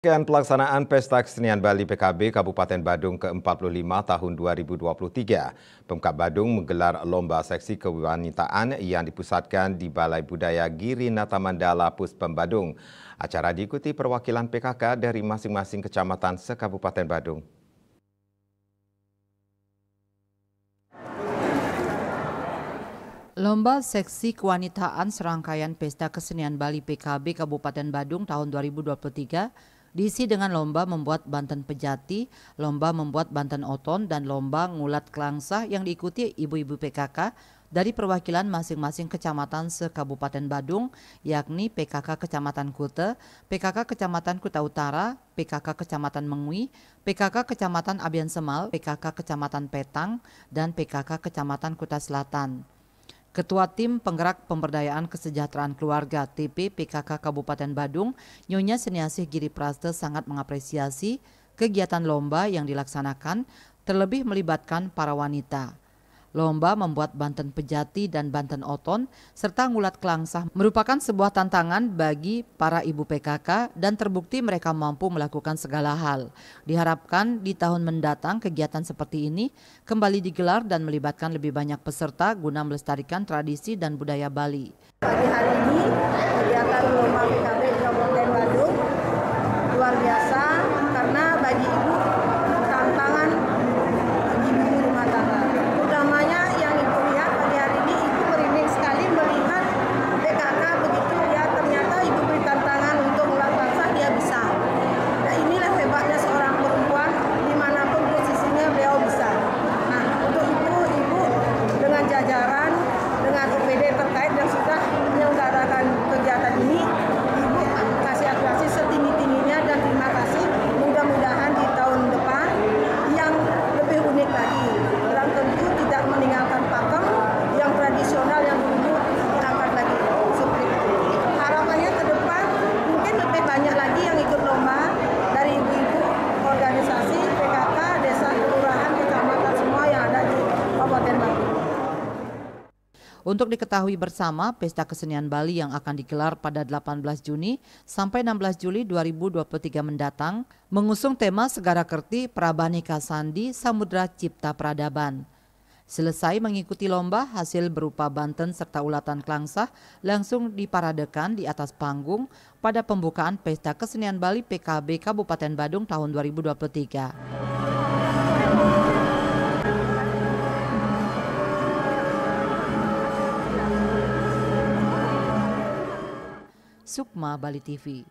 Sekian pelaksanaan Pesta Kesenian Bali PKB Kabupaten Badung ke-45 tahun 2023, Pemkab Badung menggelar lomba seksi kewanitaan yang dipusatkan di Balai Budaya Giri Natamandala Puspem Badung. Acara diikuti perwakilan PKK dari masing-masing kecamatan se-Kabupaten Badung. Lomba Seksi Kewanitaan Serangkaian Pesta Kesenian Bali PKB Kabupaten Badung tahun 2023 diisi dengan lomba membuat banten pejati, lomba membuat banten oton, dan lomba ngulat kelangsa yang diikuti ibu-ibu PKK dari perwakilan masing-masing kecamatan se-Kabupaten Badung, yakni PKK Kecamatan Kute, PKK Kecamatan Kuta Utara, PKK Kecamatan Mengwi, PKK Kecamatan Abian Semal, PKK Kecamatan Petang, dan PKK Kecamatan Kuta Selatan. Ketua Tim Penggerak Pemberdayaan Kesejahteraan Keluarga TP PKK Kabupaten Badung, Nyonya Seniasih Giri Praste sangat mengapresiasi kegiatan lomba yang dilaksanakan terlebih melibatkan para wanita. Lomba membuat banten pejati dan banten oton serta ngulat kelangsah merupakan sebuah tantangan bagi para ibu PKK dan terbukti mereka mampu melakukan segala hal. Diharapkan di tahun mendatang kegiatan seperti ini kembali digelar dan melibatkan lebih banyak peserta guna melestarikan tradisi dan budaya Bali. Pagi hari ini kegiatan lomba PKB Kabupaten Bandung luar biasa Untuk diketahui bersama, Pesta Kesenian Bali yang akan digelar pada 18 Juni sampai 16 Juli 2023 mendatang mengusung tema Segara Kerti Prabanika Sandi Samudra Cipta Peradaban. Selesai mengikuti lomba, hasil berupa banten serta ulatan klangsah langsung diparadekan di atas panggung pada pembukaan Pesta Kesenian Bali PKB Kabupaten Badung tahun 2023. Sukma Bali TV.